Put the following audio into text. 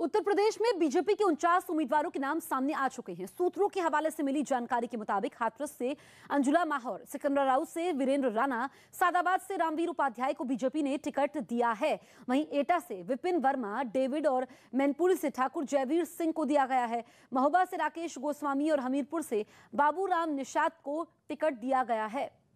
उत्तर प्रदेश में बीजेपी के उनचास उम्मीदवारों के नाम सामने आ चुके हैं सूत्रों के हवाले से मिली जानकारी के मुताबिक हाथरस से अंजुला माहौर सिकंदर राव से वीरेंद्र राणा सादाबाद से रामवीर उपाध्याय को बीजेपी ने टिकट दिया है वहीं एटा से विपिन वर्मा डेविड और मैनपुरी से ठाकुर जयवीर सिंह को दिया गया है महोबा से राकेश गोस्वामी और हमीरपुर से बाबू निषाद को टिकट दिया गया है